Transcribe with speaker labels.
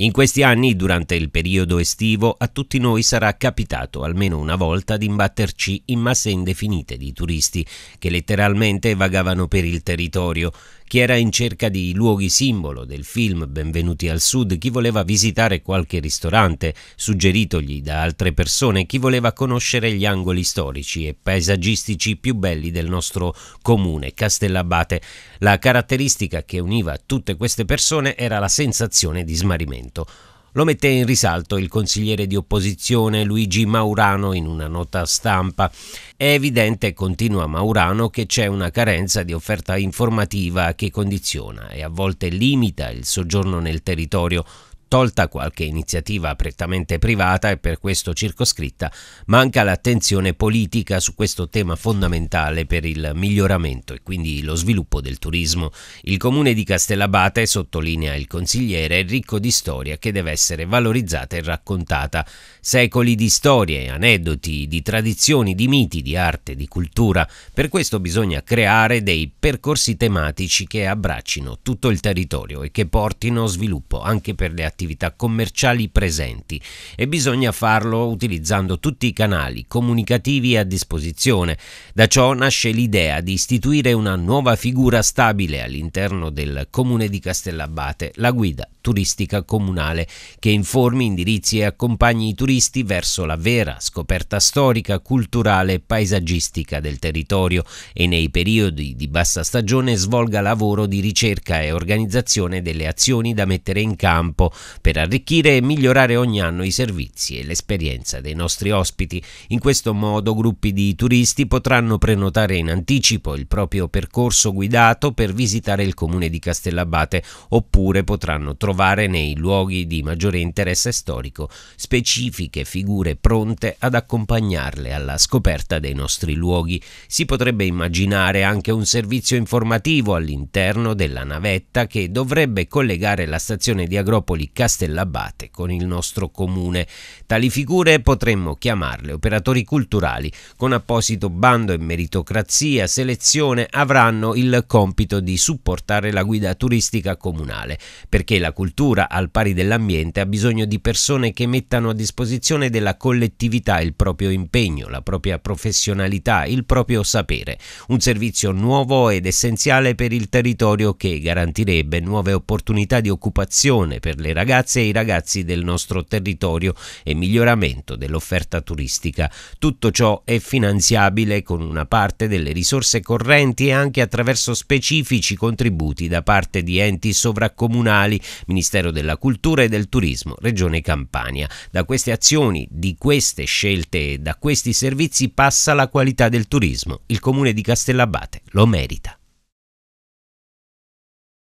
Speaker 1: In questi anni, durante il periodo estivo, a tutti noi sarà capitato almeno una volta di imbatterci in masse indefinite di turisti che letteralmente vagavano per il territorio, chi era in cerca di luoghi simbolo del film Benvenuti al Sud, chi voleva visitare qualche ristorante suggeritogli da altre persone, chi voleva conoscere gli angoli storici e paesaggistici più belli del nostro comune, Castellabate. La caratteristica che univa tutte queste persone era la sensazione di smarrimento. Lo mette in risalto il consigliere di opposizione Luigi Maurano in una nota stampa. È evidente, continua Maurano, che c'è una carenza di offerta informativa che condiziona e a volte limita il soggiorno nel territorio tolta qualche iniziativa prettamente privata e per questo circoscritta, manca l'attenzione politica su questo tema fondamentale per il miglioramento e quindi lo sviluppo del turismo. Il comune di Castellabate, sottolinea il consigliere, è ricco di storia che deve essere valorizzata e raccontata. Secoli di storie, aneddoti, di tradizioni, di miti, di arte, di cultura. Per questo bisogna creare dei percorsi tematici che abbraccino tutto il territorio e che portino sviluppo anche per le attività attività commerciali presenti e bisogna farlo utilizzando tutti i canali comunicativi a disposizione. Da ciò nasce l'idea di istituire una nuova figura stabile all'interno del comune di Castellabate, la guida turistica comunale, che informi, indirizzi e accompagni i turisti verso la vera scoperta storica, culturale e paesaggistica del territorio e nei periodi di bassa stagione svolga lavoro di ricerca e organizzazione delle azioni da mettere in campo per arricchire e migliorare ogni anno i servizi e l'esperienza dei nostri ospiti. In questo modo gruppi di turisti potranno prenotare in anticipo il proprio percorso guidato per visitare il comune di Castellabate oppure potranno trovare nei luoghi di maggiore interesse storico specifiche figure pronte ad accompagnarle alla scoperta dei nostri luoghi. Si potrebbe immaginare anche un servizio informativo all'interno della navetta che dovrebbe collegare la stazione di Agropoli Castellabate con il nostro comune. Tali figure potremmo chiamarle operatori culturali. Con apposito bando e meritocrazia, selezione avranno il compito di supportare la guida turistica comunale, perché la cultura, al pari dell'ambiente, ha bisogno di persone che mettano a disposizione della collettività il proprio impegno, la propria professionalità, il proprio sapere. Un servizio nuovo ed essenziale per il territorio che garantirebbe nuove opportunità di occupazione per le ragazze ragazze e i ragazzi del nostro territorio e miglioramento dell'offerta turistica. Tutto ciò è finanziabile con una parte delle risorse correnti e anche attraverso specifici contributi da parte di enti sovracomunali, Ministero della Cultura e del Turismo, Regione Campania. Da queste azioni, di queste scelte e da questi servizi passa la qualità del turismo. Il comune di Castellabate lo merita.